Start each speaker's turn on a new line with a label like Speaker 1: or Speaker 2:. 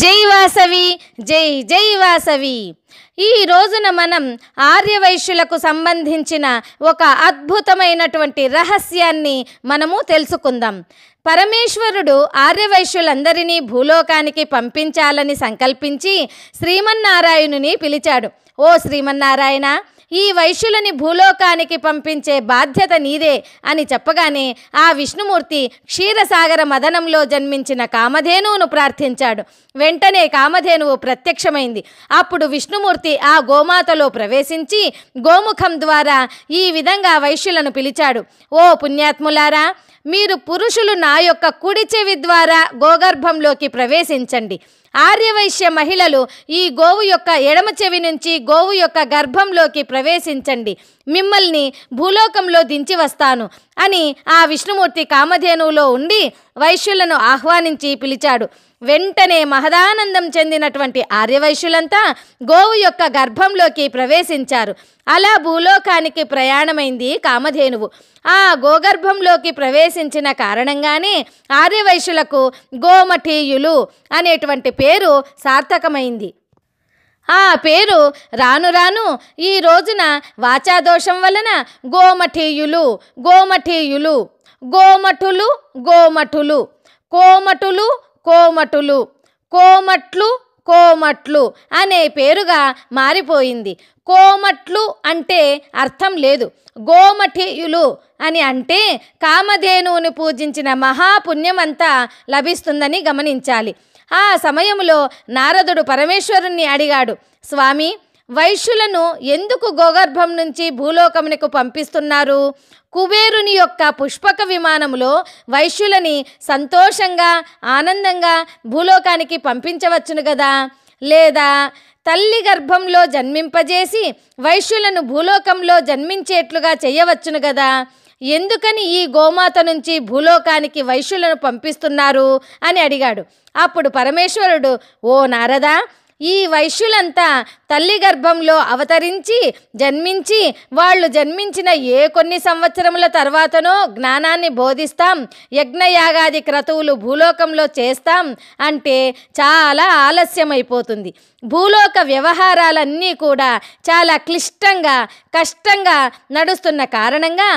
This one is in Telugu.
Speaker 1: జై వాసవి జై జై వాసవి ఈ రోజున మనం ఆర్యవైశ్యులకు సంబంధించిన ఒక అద్భుతమైనటువంటి రహస్యాన్ని మనము తెలుసుకుందాం పరమేశ్వరుడు ఆర్యవైశ్యులందరినీ భూలోకానికి పంపించాలని సంకల్పించి శ్రీమన్నారాయణుని పిలిచాడు ఓ శ్రీమన్నారాయణ ఈ వైశ్యులని భూలోకానికి పంపించే బాధ్యత నీదే అని చెప్పగానే ఆ విష్ణుమూర్తి క్షీరసాగర మదనంలో జన్మించిన కామధేనువును ప్రార్థించాడు వెంటనే కామధేనువు ప్రత్యక్షమైంది అప్పుడు విష్ణుమూర్తి ఆ గోమాతలో ప్రవేశించి గోముఖం ద్వారా ఈ విధంగా వైశ్యులను పిలిచాడు ఓ పుణ్యాత్ములారా మీరు పురుషులు నా యొక్క కుడి చెవి ద్వారా గోగర్భంలోకి ప్రవేశించండి ఆర్యవైశ్య మహిళలు ఈ గోవు యొక్క ఎడమ చెవి నుంచి గోవు యొక్క గర్భంలోకి ప్రవేశించండి ప్రవేశించండి మిమ్మల్ని భూలోకంలో దించి వస్తాను అని ఆ విష్ణుమూర్తి కామధేనువులో ఉండి వైశ్యులను ఆహ్వానించి పిలిచాడు వెంటనే మహదానందం చెందినటువంటి ఆర్యవైశ్యులంతా గోవు యొక్క గర్భంలోకి ప్రవేశించారు అలా భూలోకానికి ప్రయాణమైంది కామధేనువు ఆ గోగర్భంలోకి ప్రవేశించిన కారణంగానే ఆర్యవైశ్యులకు గోమఠీయులు అనేటువంటి పేరు సార్థకమైంది ఆ పేరు రాను రాను ఈ రోజున వాచాదోషం వలన గోమఠీయులు గోమఠీయులు గోమఠులు గోమఠులు కోమటులు కోమటులు కోమట్లు కోమట్లు అనే పేరుగా మారిపోయింది కోమట్లు అంటే అర్థం లేదు గోమఠియులు అని అంటే కామధేనువుని పూజించిన మహాపుణ్యమంతా లభిస్తుందని గమనించాలి ఆ సమయంలో నారదుడు పరమేశ్వరుణ్ణి అడిగాడు స్వామి వైశ్యులను ఎందుకు గోగర్భం నుంచి భూలోకమునకు పంపిస్తున్నారు కుబేరుని యొక్క పుష్పక విమానములో వైశ్యులని సంతోషంగా ఆనందంగా భూలోకానికి పంపించవచ్చును కదా లేదా తల్లి గర్భంలో జన్మింపజేసి వైశ్యులను భూలోకంలో జన్మించేట్లుగా చేయవచ్చును కదా ఎందుకని ఈ గోమాత నుంచి భూలోకానికి వైశ్యులను పంపిస్తున్నారు అని అడిగాడు అప్పుడు పరమేశ్వరుడు ఓ నారదా ఈ వైశ్యులంతా తల్లి గర్భంలో అవతరించి జన్మించి వాళ్ళు జన్మించిన ఏ కొన్ని సంవత్సరముల తర్వాతనో జ్ఞానాన్ని బోధిస్తాం యజ్ఞయాగాది క్రతువులు భూలోకంలో చేస్తాం అంటే చాలా ఆలస్యమైపోతుంది భూలోక వ్యవహారాలన్నీ కూడా చాలా క్లిష్టంగా కష్టంగా నడుస్తున్న కారణంగా